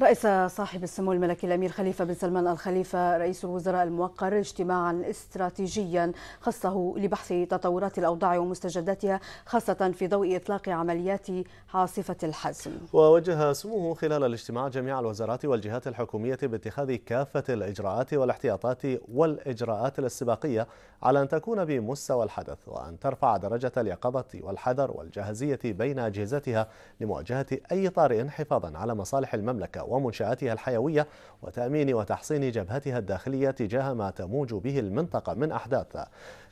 رئيس صاحب السمو الملكي الامير خليفه بن سلمان الخليفه رئيس الوزراء الموقر اجتماعا استراتيجيا خصه لبحث تطورات الاوضاع ومستجداتها خاصه في ضوء اطلاق عمليات عاصفه الحزم. ووجه سموه خلال الاجتماع جميع الوزارات والجهات الحكوميه باتخاذ كافه الاجراءات والاحتياطات والاجراءات الاستباقيه على ان تكون بمستوى الحدث وان ترفع درجه اليقظه والحذر والجاهزيه بين اجهزتها لمواجهه اي طارئ حفاظا على مصالح المملكه ومنشآتها الحيوية وتأمين وتحصين جبهتها الداخلية تجاه ما تموج به المنطقة من أحداث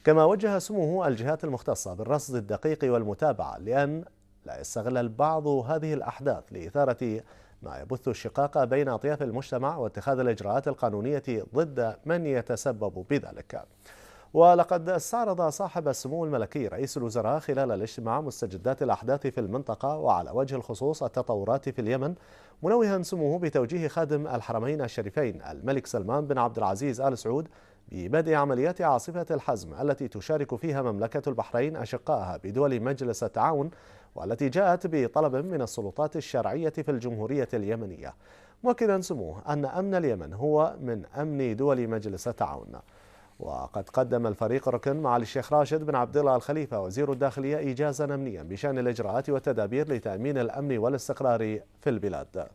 كما وجه سموه الجهات المختصة بالرصد الدقيق والمتابعة لأن لا يستغل البعض هذه الأحداث لإثارة ما يبث الشقاق بين أطياف المجتمع واتخاذ الإجراءات القانونية ضد من يتسبب بذلك ولقد استعرض صاحب السمو الملكي رئيس الوزراء خلال الاجتماع مستجدات الأحداث في المنطقة وعلى وجه الخصوص التطورات في اليمن منوها سموه بتوجيه خادم الحرمين الشريفين الملك سلمان بن عبد العزيز آل سعود ببدء عمليات عاصفة الحزم التي تشارك فيها مملكة البحرين أشقائها بدول مجلس التعاون والتي جاءت بطلب من السلطات الشرعية في الجمهورية اليمنية مؤكدا سموه أن أمن اليمن هو من أمن دول مجلس التعاون وقد قدم الفريق ركن معالي الشيخ راشد بن عبد الله الخليفه وزير الداخليه ايجازا امنيا بشان الاجراءات والتدابير لتامين الامن والاستقرار في البلاد